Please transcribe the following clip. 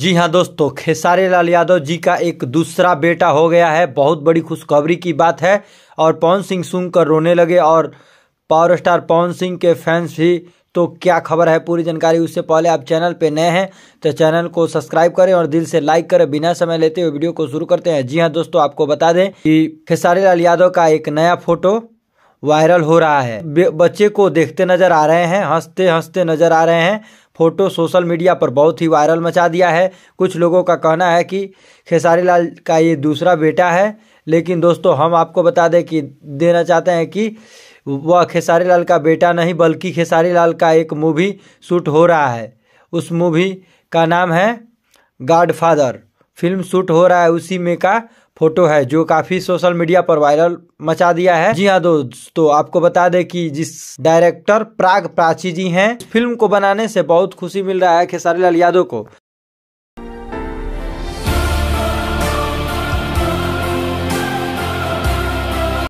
जी हाँ दोस्तों खेसारी लाल यादव जी का एक दूसरा बेटा हो गया है बहुत बड़ी खुशखबरी की बात है और पवन सिंह सुन कर रोने लगे और पावर स्टार पवन सिंह के फैंस भी तो क्या खबर है पूरी जानकारी उससे पहले आप चैनल पे नए हैं तो चैनल को सब्सक्राइब करें और दिल से लाइक करें बिना समय लेते हुए वीडियो को शुरू करते हैं जी हाँ दोस्तों आपको बता दें कि खेसारी लाल यादव का एक नया फोटो वायरल हो रहा है बच्चे को देखते नजर आ रहे हैं हंसते हंसते नजर आ रहे हैं फोटो सोशल मीडिया पर बहुत ही वायरल मचा दिया है कुछ लोगों का कहना है कि खेसारी लाल का ये दूसरा बेटा है लेकिन दोस्तों हम आपको बता दें कि देना चाहते हैं कि वह खेसारी लाल का बेटा नहीं बल्कि खेसारी लाल का एक मूवी शूट हो रहा है उस मूवी का नाम है फादर फिल्म शूट हो रहा है उसी में का फोटो है जो काफी सोशल मीडिया पर वायरल मचा दिया है जी हाँ दोस्तों आपको बता दें कि जिस डायरेक्टर प्राग प्राची जी हैं फिल्म को बनाने से बहुत खुशी मिल रहा है खेसारी लाल यादव को